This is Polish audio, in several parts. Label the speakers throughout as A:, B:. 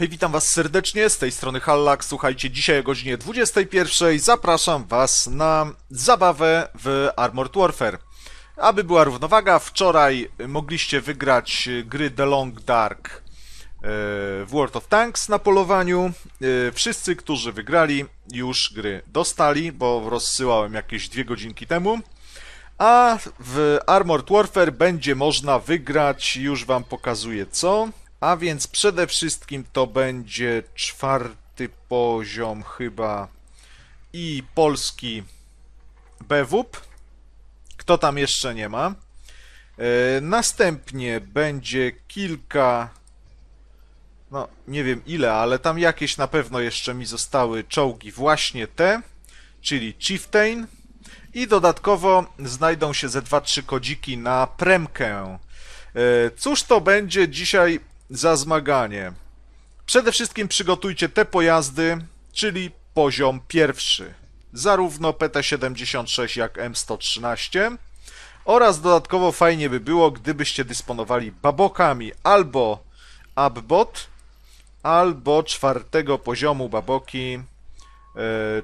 A: Hej, witam Was serdecznie, z tej strony Hallak. Słuchajcie, dzisiaj o godzinie 21 zapraszam Was na zabawę w Armored Warfare. Aby była równowaga, wczoraj mogliście wygrać gry The Long Dark e, w World of Tanks na polowaniu. E, wszyscy, którzy wygrali, już gry dostali, bo rozsyłałem jakieś dwie godzinki temu. A w Armored Warfare będzie można wygrać, już Wam pokazuję co. A więc przede wszystkim to będzie czwarty poziom chyba i polski BWP. Kto tam jeszcze nie ma? E, następnie będzie kilka, no nie wiem ile, ale tam jakieś na pewno jeszcze mi zostały czołgi właśnie te, czyli Chieftain. I dodatkowo znajdą się ze 2-3 kodziki na premkę. E, cóż to będzie dzisiaj za zmaganie. Przede wszystkim przygotujcie te pojazdy, czyli poziom pierwszy, zarówno PT-76 jak M113 oraz dodatkowo fajnie by było, gdybyście dysponowali babokami albo Abbot, albo czwartego poziomu baboki, e,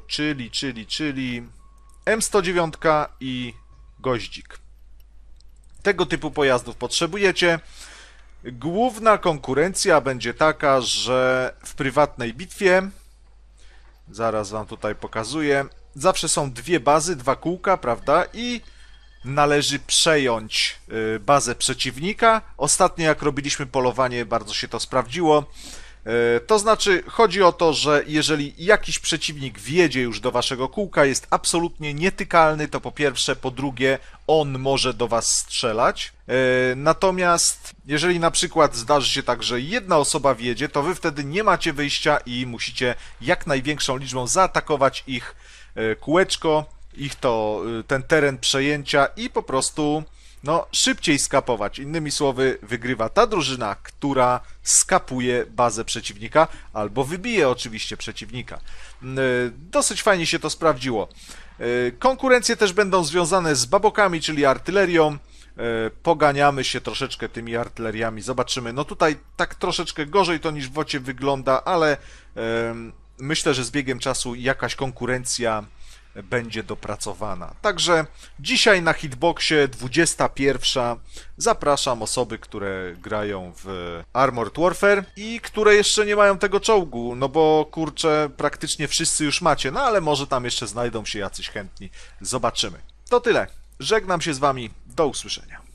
A: czyli, czyli, czyli M109 i goździk. Tego typu pojazdów potrzebujecie. Główna konkurencja będzie taka, że w prywatnej bitwie, zaraz wam tutaj pokazuję, zawsze są dwie bazy, dwa kółka, prawda? I należy przejąć y, bazę przeciwnika. Ostatnio jak robiliśmy polowanie, bardzo się to sprawdziło. E, to znaczy, chodzi o to, że jeżeli jakiś przeciwnik wjedzie już do waszego kółka, jest absolutnie nietykalny, to po pierwsze, po drugie, on może do was strzelać. E, natomiast jeżeli na przykład zdarzy się tak, że jedna osoba wjedzie, to wy wtedy nie macie wyjścia i musicie jak największą liczbą zaatakować ich e, kółeczko, ich to ten teren przejęcia i po prostu no, szybciej skapować. Innymi słowy, wygrywa ta drużyna, która skapuje bazę przeciwnika albo wybije oczywiście przeciwnika. Mm, e, dosyć fajnie się to sprawdziło. E, konkurencje też będą związane z babokami, czyli artylerią. E, poganiamy się troszeczkę tymi artyleriami, zobaczymy. No tutaj tak troszeczkę gorzej to niż w wocie wygląda, ale myślę, że z biegiem czasu jakaś konkurencja będzie dopracowana. Także dzisiaj na hitboxie 21 zapraszam osoby, które grają w Armored Warfare i które jeszcze nie mają tego czołgu, no bo kurczę, praktycznie wszyscy już macie, no ale może tam jeszcze znajdą się jacyś chętni. Zobaczymy. To tyle. Żegnam się z wami. Do usłyszenia.